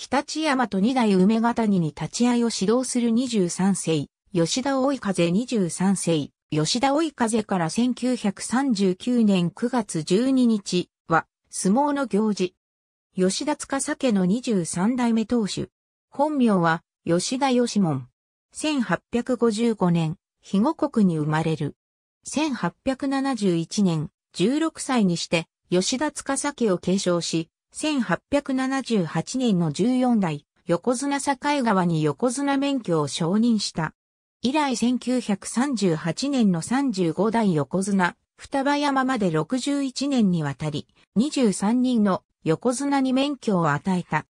日立山と二代梅ヶ谷に立ち会いを指導する23世、吉田追風23世、吉田追風から1939年9月12日は、相撲の行事。吉田塚家の23代目当主。本名は、吉田義門。1855年、肥後国に生まれる。1871年、16歳にして、吉田塚家を継承し、1878年の14代横綱境川に横綱免許を承認した。以来1938年の35代横綱、双葉山まで61年にわたり、23人の横綱に免許を与えた。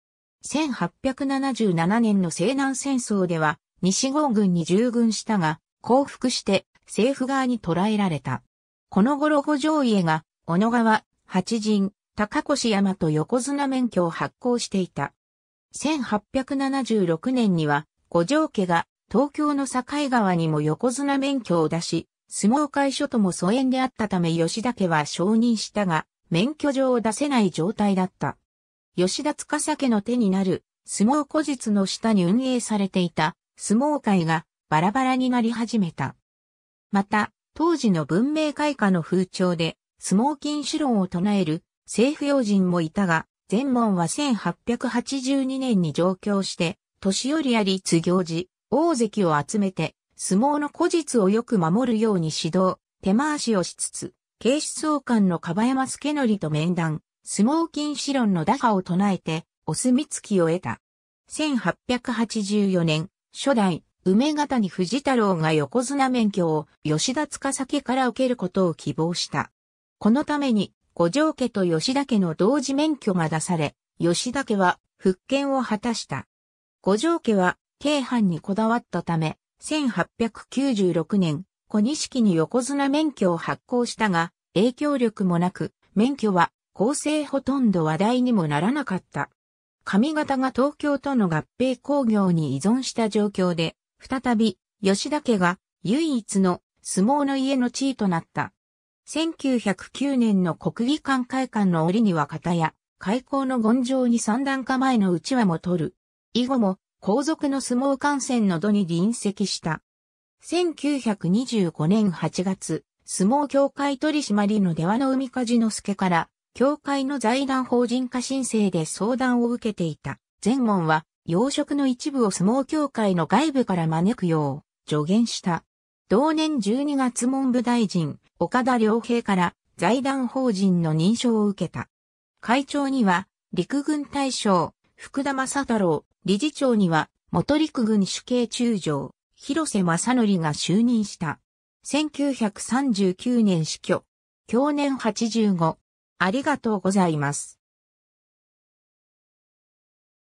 1877年の西南戦争では、西郷軍に従軍したが、降伏して政府側に捕らえられた。この頃五条家が、小野川、八人、高越山と横綱免許を発行していた。1876年には、五条家が東京の境川にも横綱免許を出し、相撲会所とも疎遠であったため吉田家は承認したが、免許状を出せない状態だった。吉田司家の手になる相撲古実の下に運営されていた相撲会がバラバラになり始めた。また、当時の文明開化の風潮で相撲禁止論を唱える政府要人もいたが、全門は1882年に上京して、年寄りあり津行寺、大関を集めて、相撲の古実をよく守るように指導、手回しをしつつ、警視総監の樺山助則と面談、相撲禁止論の打破を唱えて、お墨付きを得た。1884年、初代、梅方に藤太郎が横綱免許を吉田司家から受けることを希望した。このために、五条家と吉田家の同時免許が出され、吉田家は復権を果たした。五条家は、京阪にこだわったため、1896年、小錦に横綱免許を発行したが、影響力もなく、免許は、構成ほとんど話題にもならなかった。上方が東京との合併工業に依存した状況で、再び、吉田家が唯一の相撲の家の地位となった。1909年の国技館会館の折には片や、開港の権上に三段化前のうちわも取る。以後も、皇族の相撲観戦の度に臨席した。1925年8月、相撲協会取締の出羽の海梶之助から、協会の財団法人化申請で相談を受けていた。前門は、養殖の一部を相撲協会の外部から招くよう、助言した。同年12月文部大臣、岡田良平から財団法人の認証を受けた。会長には、陸軍大将、福田正太郎、理事長には、元陸軍主計中将、広瀬正則が就任した。1939年死去。去年85。ありがとうございます。